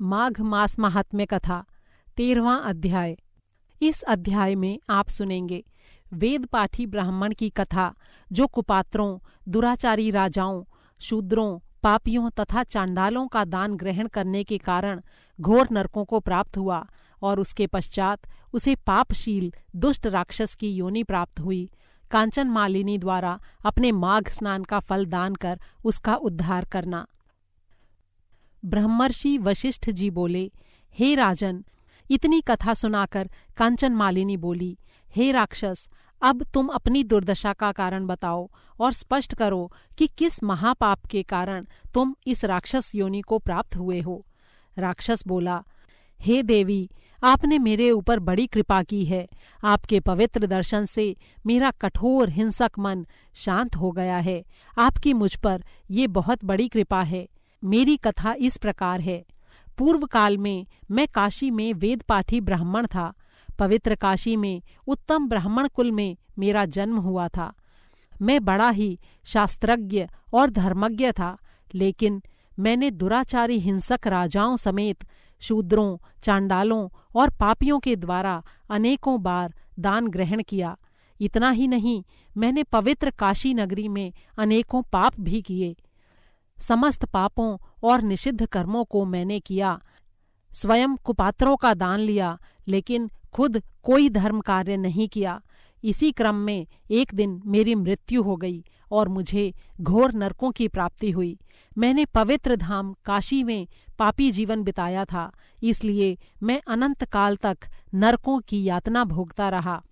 माघ मास महात्म्य कथा तेरवा अध्याय इस अध्याय में आप सुनेंगे वेद पाठी ब्राह्मण की कथा जो कुपात्रों दुराचारी राजाओं शूद्रों पापियों तथा चांडालों का दान ग्रहण करने के कारण घोर नरकों को प्राप्त हुआ और उसके पश्चात उसे पापशील दुष्ट राक्षस की योनि प्राप्त हुई कांचन मालिनी द्वारा अपने माघ स्नान का फल दान कर उसका उद्धार करना ब्रह्मर्षि वशिष्ठ जी बोले हे राजन इतनी कथा सुनाकर कांचन मालिनी बोली हे राक्षस अब तुम अपनी दुर्दशा का कारण बताओ और स्पष्ट करो कि किस महापाप के कारण तुम इस राक्षस योनि को प्राप्त हुए हो राक्षस बोला हे देवी आपने मेरे ऊपर बड़ी कृपा की है आपके पवित्र दर्शन से मेरा कठोर हिंसक मन शांत हो गया है आपकी मुझ पर ये बहुत बड़ी कृपा है मेरी कथा इस प्रकार है पूर्व काल में मैं काशी में वेदपाठी ब्राह्मण था पवित्र काशी में उत्तम ब्राह्मण कुल में मेरा जन्म हुआ था मैं बड़ा ही शास्त्रज्ञ और धर्मज्ञ था लेकिन मैंने दुराचारी हिंसक राजाओं समेत शूद्रों चांडालों और पापियों के द्वारा अनेकों बार दान ग्रहण किया इतना ही नहीं मैंने पवित्र काशी नगरी में अनेकों पाप भी किए समस्त पापों और निषिद्ध कर्मों को मैंने किया स्वयं कुपात्रों का दान लिया लेकिन खुद कोई धर्म कार्य नहीं किया इसी क्रम में एक दिन मेरी मृत्यु हो गई और मुझे घोर नरकों की प्राप्ति हुई मैंने पवित्र धाम काशी में पापी जीवन बिताया था इसलिए मैं अनंत काल तक नरकों की यातना भोगता रहा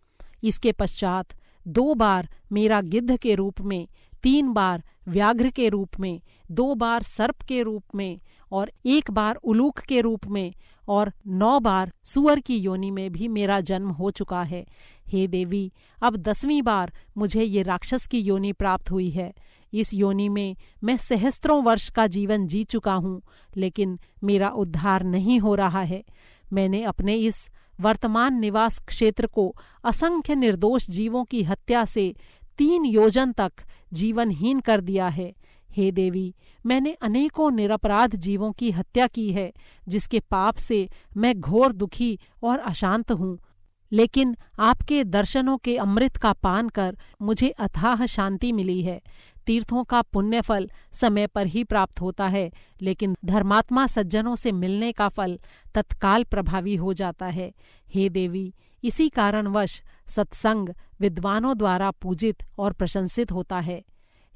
इसके पश्चात दो बार मेरा गिद्ध के रूप में तीन बार व्याघ्र के रूप में दो बार सर्प के रूप में और एक बार उलूक के रूप में और नौ बार सुअर की योनि में भी मेरा जन्म हो चुका है हे देवी अब दसवीं बार मुझे ये राक्षस की योनि प्राप्त हुई है इस योनि में मैं सहस्त्रों वर्ष का जीवन जी चुका हूँ लेकिन मेरा उद्धार नहीं हो रहा है मैंने अपने इस वर्तमान निवास क्षेत्र को असंख्य निर्दोष जीवों की हत्या से तीन योजन तक जीवनहीन कर दिया है हे देवी मैंने अनेकों निरपराध जीवों की हत्या की है जिसके पाप से मैं घोर दुखी और अशांत हूँ लेकिन आपके दर्शनों के अमृत का पान कर मुझे अथाह शांति मिली है तीर्थों का पुण्य फल समय पर ही प्राप्त होता है लेकिन धर्मात्मा सज्जनों से मिलने का फल तत्काल प्रभावी हो जाता है हे देवी इसी कारणवश सत्संग विद्वानों द्वारा पूजित और प्रशंसित होता है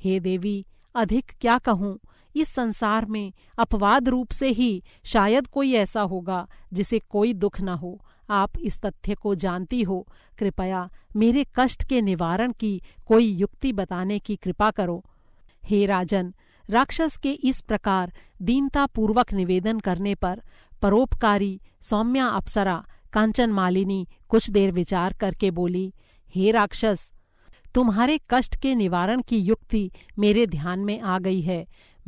हे देवी अधिक क्या कहूँ इस संसार में अपवाद रूप से ही शायद कोई ऐसा होगा जिसे कोई दुख न हो आप इस तथ्य को जानती हो कृपया मेरे कष्ट के निवारण की कोई युक्ति बताने की कृपा करो हे राजन राक्षस के इस प्रकार दीनतापूर्वक निवेदन करने पर परोपकारी सौम्या अप्सरा कांचन मालिनी कुछ देर विचार करके बोली हे राक्षस तुम्हारे कष्ट के निवारण की युक्ति मेरे ध्यान में आ गई है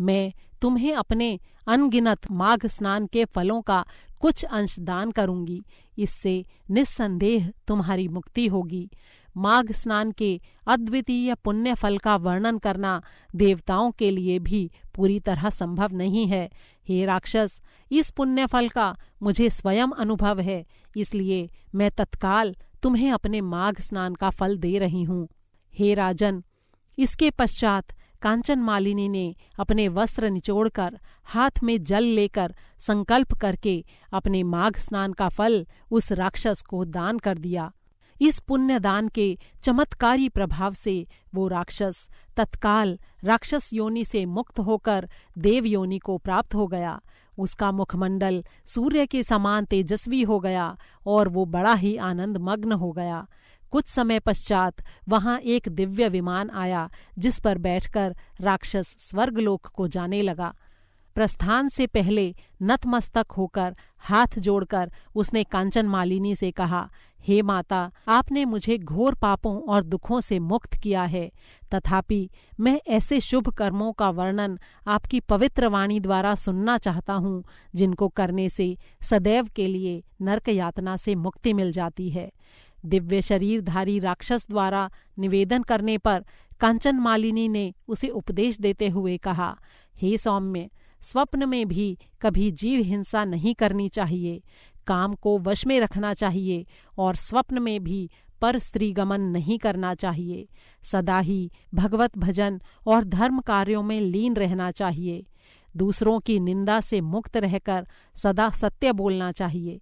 मैं तुम्हें अपने अनगिनत माघ स्नान के फलों का कुछ अंश दान करूंगी इससे निस्संदेह तुम्हारी मुक्ति होगी माघ स्नान के अद्वितीय पुण्य फल का वर्णन करना देवताओं के लिए भी पूरी तरह संभव नहीं है हे राक्षस इस पुण्य फल का मुझे स्वयं अनुभव है इसलिए मैं तत्काल तुम्हें अपने माघ स्नान का फल दे रही हूँ हे राजन इसके पश्चात कांचन मालिनी ने अपने वस्त्र निचोड़कर हाथ में जल लेकर संकल्प करके अपने माघ स्नान का फल उस राक्षस को दान कर दिया इस पुण्यदान के चमत्कारी प्रभाव से वो राक्षस तत्काल राक्षस योनि से मुक्त होकर देव योनि को प्राप्त हो गया उसका मुखमंडल सूर्य के समान तेजस्वी हो गया और वो बड़ा ही आनंद मग्न हो गया कुछ समय पश्चात वहां एक दिव्य विमान आया जिस पर बैठकर राक्षस स्वर्गलोक को जाने लगा प्रस्थान से पहले नतमस्तक होकर हाथ जोड़कर उसने कांचन मालिनी से कहा हे माता आपने मुझे घोर पापों और दुखों से मुक्त किया है तथापि मैं ऐसे शुभ कर्मों का वर्णन आपकी पवित्र वाणी द्वारा सुनना चाहता हूँ जिनको करने से सदैव के लिए नरक यातना से मुक्ति मिल जाती है दिव्य शरीरधारी राक्षस द्वारा निवेदन करने पर कांचन मालिनी ने उसे उपदेश देते हुए कहा हे सौम्य स्वप्न में भी कभी जीव हिंसा नहीं करनी चाहिए काम को वश में रखना चाहिए और स्वप्न में भी पर स्त्रीगमन नहीं करना चाहिए सदा ही भगवत भजन और धर्म कार्यों में लीन रहना चाहिए दूसरों की निंदा से मुक्त रहकर सदा सत्य बोलना चाहिए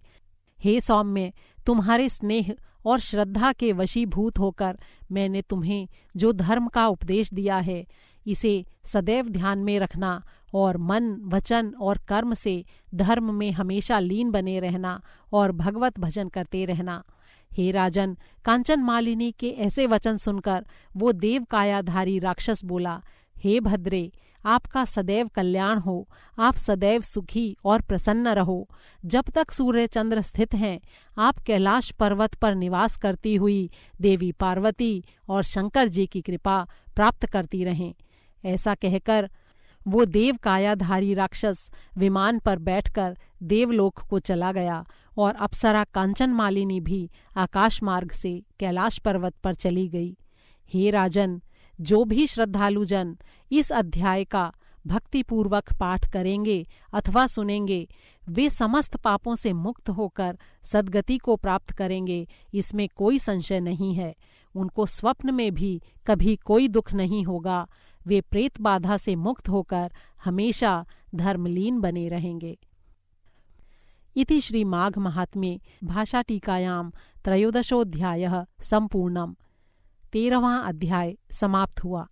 हे सौम्य तुम्हारे स्नेह और श्रद्धा के वशीभूत होकर मैंने तुम्हें जो धर्म का उपदेश दिया है इसे सदैव ध्यान में रखना और मन वचन और कर्म से धर्म में हमेशा लीन बने रहना और भगवत भजन करते रहना हे राजन कांचन मालिनी के ऐसे वचन सुनकर वो देव कायाधारी राक्षस बोला हे भद्रे आपका सदैव कल्याण हो आप सदैव सुखी और प्रसन्न रहो जब तक सूर्य चंद्र स्थित हैं आप कैलाश पर्वत पर निवास करती हुई देवी पार्वती और शंकर जी की कृपा प्राप्त करती रहें ऐसा कहकर वो देव कायाधारी राक्षस विमान पर बैठकर देवलोक को चला गया और अप्सरा कांचन मालिनी भी आकाश मार्ग से कैलाश पर्वत पर चली गई हे राजन जो भी श्रद्धालुजन इस अध्याय का भक्तिपूर्वक पाठ करेंगे अथवा सुनेंगे वे समस्त पापों से मुक्त होकर सदगति को प्राप्त करेंगे इसमें कोई संशय नहीं है उनको स्वप्न में भी कभी कोई दुख नहीं होगा वे प्रेत बाधा से मुक्त होकर हमेशा धर्मलीन बने रहेंगे इति श्री माघ महात्म्ये भाषा टीकायाम त्रयोदशोध्याय संपूर्णम तेरहवा अध्याय समाप्त हुआ